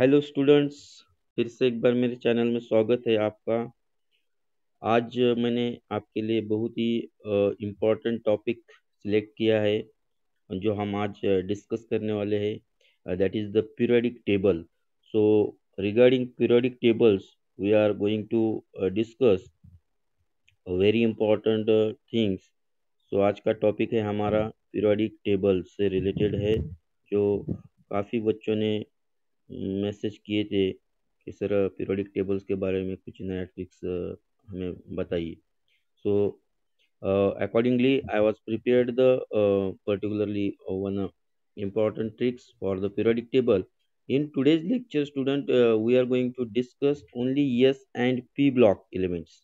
hello students फिर से एक बार मेरे चैनल में स्वागत है आपका आज मैंने आपके लिए बहुत ही इम्पोर्टेंट टॉपिक सिलेक्ट किया है जो हम आज डिस्कस करने वाले हैं that is the periodic table so regarding periodic tables we are going to discuss very important things so आज का टॉपिक है हमारा पीरियडिक टेबल से रिलेटेड है जो काफ़ी बच्चों ने मैसेज किए थे कि सर पीरियडिक टेबल्स के बारे में कुछ नया ट्रिक्स हमें बताइए so accordingly I was prepared the particularly one important tricks for the periodic table in today's lecture student we are going to discuss only S and P block elements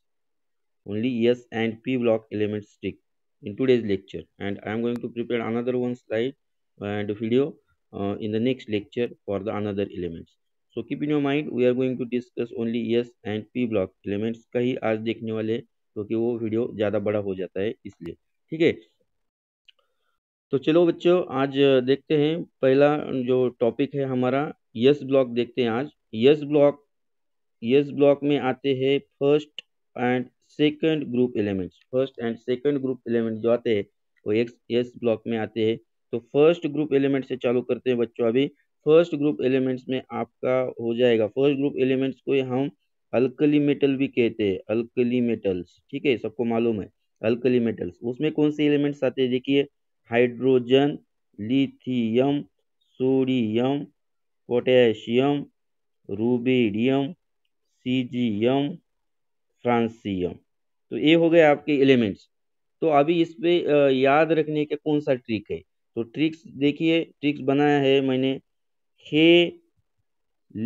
only S and P block elements trick in today's lecture and I am going to prepare another one slide and video uh, in the next lecture for the another elements so keep in your mind we are going to discuss only yes and p block elements का ही आज देखने वाले क्योंकि तो वो video ज़्यादा बड़ा हो जाता है इसलिए ठीक है तो चलो बच्चों आज uh, देखते हैं पहला uh, जो टॉपिक है हमारा यस ब्लॉक देखते हैं आज यस ब्लॉक यस ब्लॉक में आते हैं first and second group elements first and second group element जो आते हैं वो एक्स यस ब्लॉक में आते हैं तो फर्स्ट ग्रुप एलिमेंट से चालू करते हैं बच्चों अभी फर्स्ट ग्रुप एलिमेंट्स में आपका हो जाएगा फर्स्ट ग्रुप एलिमेंट्स को हम अल्कली मेटल भी कहते हैं अल्कली मेटल्स ठीक है सबको मालूम है अल्कली मेटल्स उसमें कौन से एलिमेंट्स आते हैं देखिए hydrogen lithium sodium potassium rubidium caesium francium तो ये हो गए आपके एलिमेंट्स तो अभी इस पे याद रखने का कौन सा ट्रिक है तो ट्रिक्स देखिए ट्रिक्स बनाया है मैंने हे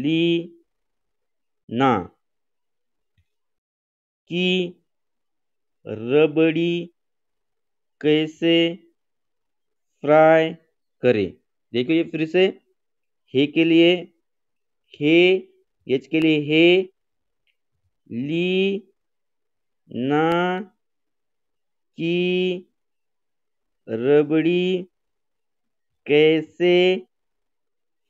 ली ना की रबड़ी कैसे फ्राई करे देखो ये फिर से हे के लिए हे एच के लिए हे ली ना की रबड़ी कैसे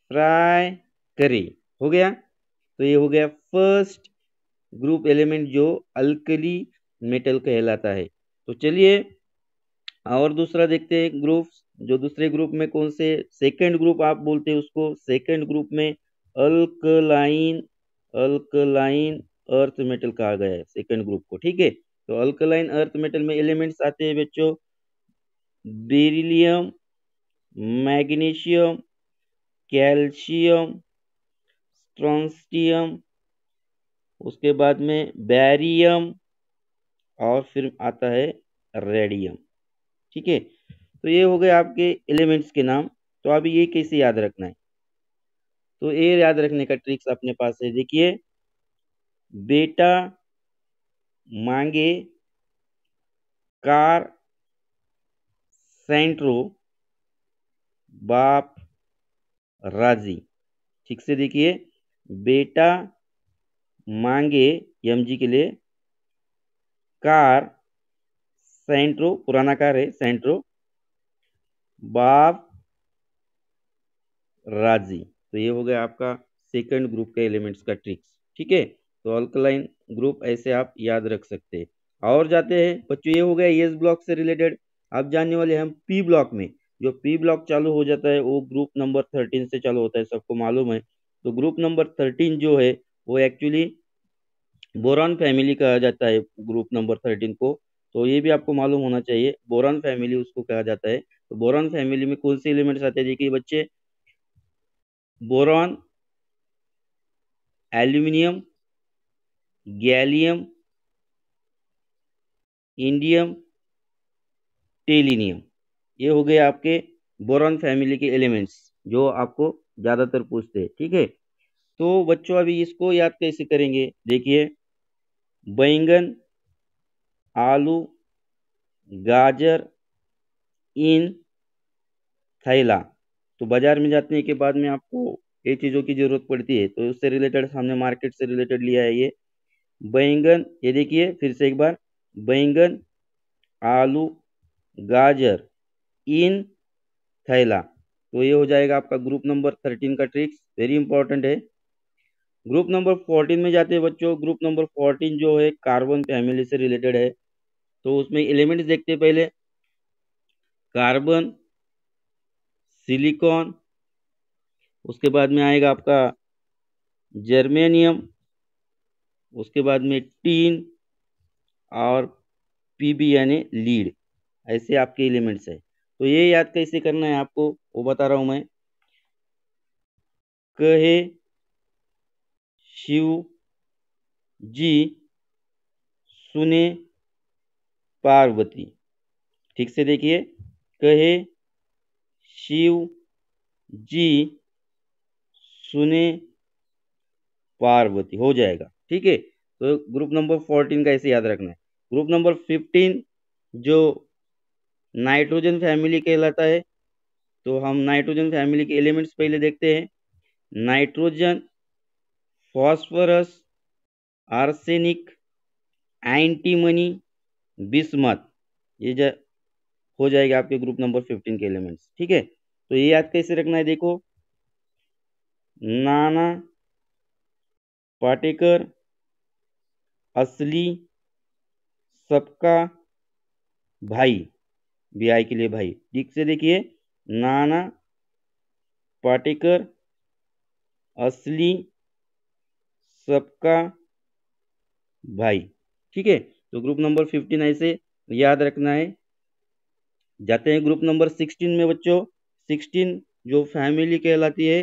फ्राई करें हो गया तो ये हो गया फर्स्ट ग्रुप एलिमेंट जो अल्कली मेटल कहलाता है तो चलिए और दूसरा देखते हैं ग्रुप जो दूसरे ग्रुप में कौन से सेकंड ग्रुप आप बोलते हैं उसको सेकंड ग्रुप में अल्कलाइन अल्कलाइन अर्थ मेटल कहा गया है सेकंड ग्रुप को ठीक है तो अल्कलाइन अर्थ मेटल में एलिमेंट्स आते हैं बच्चों बेरिलियम मैग्नीशियम कैल्शियम स्ट्रॉन्स्टियम उसके बाद में बैरियम और फिर आता है रेडियम ठीक है तो ये हो गए आपके एलिमेंट्स के नाम तो अभी ये कैसे याद रखना है तो ये याद रखने का ट्रिक्स अपने पास है देखिए बेटा मांगे कार सेंट्रो बाप राजी ठीक से देखिए बेटा मांगे एम जी के लिए कार सेंट्रो पुराना कार है सेंट्रो बाप राजी तो ये हो गया आपका सेकंड ग्रुप के एलिमेंट्स का ट्रिक्स ठीक है तो अल्कलाइन ग्रुप ऐसे आप याद रख सकते हैं और जाते हैं बच्चों ये हो गया एस ब्लॉक से रिलेटेड अब जानने वाले हम पी ब्लॉक में जो पी ब्लॉक चालू हो जाता है वो ग्रुप नंबर थर्टीन से चालू होता है सबको मालूम है तो ग्रुप नंबर थर्टीन जो है वो एक्चुअली बोरान फैमिली कहा जाता है ग्रुप नंबर थर्टीन को तो ये भी आपको मालूम होना चाहिए बोरान फैमिली उसको कहा जाता है तो बोरान फैमिली में कौन से एलिमेंट्स आते हैं देखिए बच्चे boron aluminium gallium indium tellurium ये हो गए आपके बोरन फैमिली के एलिमेंट्स जो आपको ज़्यादातर पूछते हैं ठीक है तो बच्चों अभी इसको याद कैसे करेंगे देखिए बैंगन आलू गाजर इन थैला तो बाज़ार में जाने के बाद में आपको ये चीज़ों की ज़रूरत पड़ती है तो उससे रिलेटेड हमने मार्केट से रिलेटेड लिया है ये बैंगन ये देखिए फिर से एक बार बैंगन आलू गाजर इन थैला तो ये हो जाएगा आपका ग्रुप नंबर थर्टीन का ट्रिक्स वेरी इंपॉर्टेंट है ग्रुप नंबर फोर्टीन में जाते हैं बच्चों ग्रुप नंबर फोर्टीन जो है कार्बन फैमिली से रिलेटेड है तो उसमें एलिमेंट्स देखते हैं पहले कार्बन सिलिकॉन उसके बाद में आएगा आपका जर्मेनियम उसके बाद में टीन और पीबी यानी लीड ऐसे आपके एलिमेंट्स है तो ये याद कैसे करना है आपको वो बता रहा हूं मैं कहे शिव जी सुने पार्वती ठीक से देखिए कहे शिव जी सुने पार्वती हो जाएगा ठीक है तो ग्रुप नंबर फोर्टीन का ऐसे याद रखना है ग्रुप नंबर फिफ्टीन जो नाइट्रोजन फैमिली कहलाता है तो हम नाइट्रोजन फैमिली के एलिमेंट्स पहले देखते हैं nitrogen phosphorus arsenic antimony bismuth ये जा हो जाएगा आपके ग्रुप नंबर फिफ्टीन के एलिमेंट्स ठीक है तो ये याद कैसे रखना है देखो नाना पाटेकर असली सबका भाई बी के लिए भाई ठीक से देखिए नाना पाटेकर असली सबका भाई ठीक है तो ग्रुप नंबर फिफ्टीन ऐसे याद रखना है जाते हैं ग्रुप नंबर सिक्सटीन में बच्चों सिक्सटीन जो फैमिली कहलाती है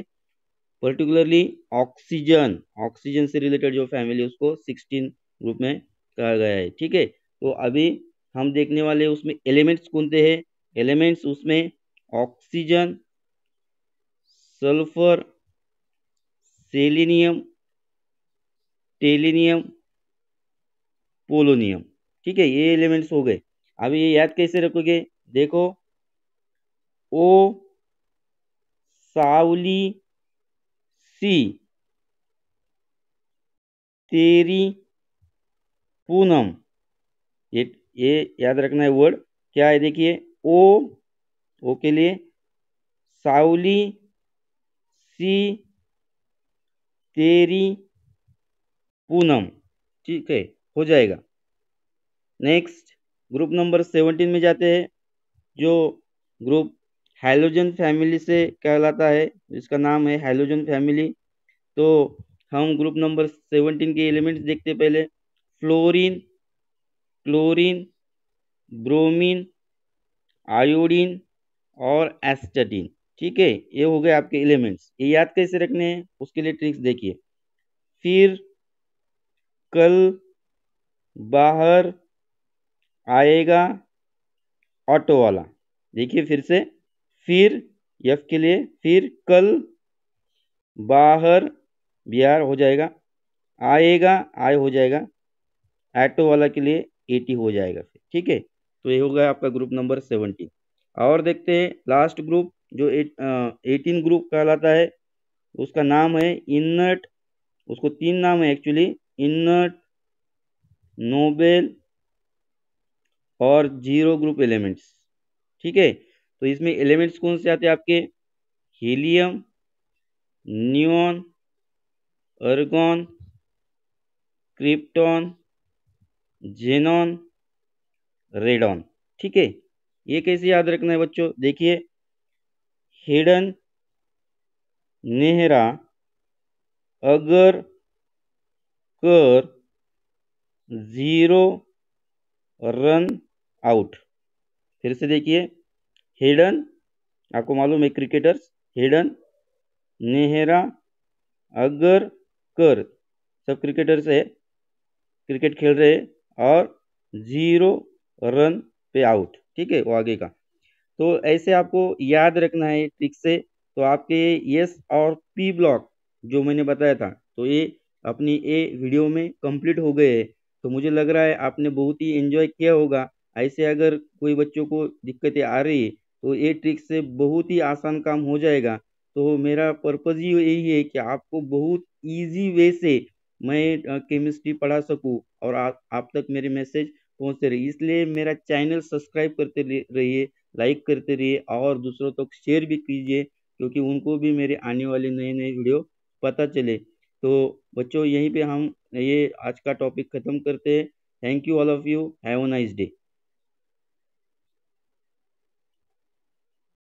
पर्टिकुलरली ऑक्सीजन ऑक्सीजन से रिलेटेड जो फैमिली उसको सिक्सटीन ग्रुप में कहा गया है ठीक है तो अभी हम देखने वाले उसमें एलिमेंट्स कौन से हैं एलिमेंट्स उसमें oxygen sulphur selenium tellurium polonium ठीक है ये एलिमेंट्स हो गए अभी ये याद कैसे रखोगे देखो ओ सावली सी तेरी पूनम ये ये याद रखना है वर्ड क्या है देखिए ओ ओ के लिए सावली सी तेरी पूनम ठीक है हो जाएगा नेक्स्ट ग्रुप नंबर सेवनटीन में जाते हैं जो ग्रुप हाइलोजन फैमिली से कहलाता है जिसका नाम है हाइलोजन फैमिली तो हम ग्रुप नंबर सेवनटीन के एलिमेंट्स देखते पहले फ्लोरीन क्लोरीन ब्रोमीन आयोडीन और एस्टडीन ठीक है ये हो गए आपके एलिमेंट्स ये याद कैसे रखने हैं उसके लिए ट्रिक्स देखिए फिर कल बाहर आएगा ऑटो वाला देखिए फिर से फिर यफ के लिए फिर कल बाहर बिहार हो जाएगा आएगा आय हो जाएगा ऑटो वाला के लिए एटी हो जाएगा फिर ठीक है तो ये हो गया आपका ग्रुप नंबर सेवनटीन और देखते हैं लास्ट ग्रुप जो एट एटीन ग्रुप कहलाता है उसका नाम है इन्नट उसको तीन नाम है एक्चुअली इन्नट नोबेल और जीरो ग्रुप एलिमेंट्स ठीक है तो इसमें एलिमेंट्स कौन से आते हैं आपके हीलियम न्यून अर्गॉन क्रिप्टॉन जेनॉन रेडॉन ठीक है ये कैसे याद रखना है बच्चों देखिए हिडन नेहरा अगर कर जीरो रन आउट फिर से देखिए हिडन आपको मालूम है क्रिकेटर्स हिडन नेहरा अगर कर सब क्रिकेटर्स है क्रिकेट खेल रहे हैं और ज़ीरो रन पे आउट ठीक है वो आगे का तो ऐसे आपको याद रखना है ट्रिक से तो आपके यस और पी ब्लॉक जो मैंने बताया था तो ये अपनी ए वीडियो में कंप्लीट हो गए है तो मुझे लग रहा है आपने बहुत ही एंजॉय किया होगा ऐसे अगर कोई बच्चों को दिक्कतें आ रही है तो ये ट्रिक से बहुत ही आसान काम हो जाएगा तो मेरा पर्पज़ ही यही है कि आपको बहुत इजी वे से मैं केमिस्ट्री पढ़ा सकूँ और आप आप तक मेरे मैसेज पहुंचते रहिए इसलिए मेरा चैनल सब्सक्राइब करते रहिए लाइक करते रहिए और दूसरों तक तो शेयर भी कीजिए क्योंकि उनको भी मेरे आने वाले नए नए वीडियो पता चले तो बच्चों यहीं पे हम ये आज का टॉपिक ख़त्म करते हैं thank you all of you have a nice day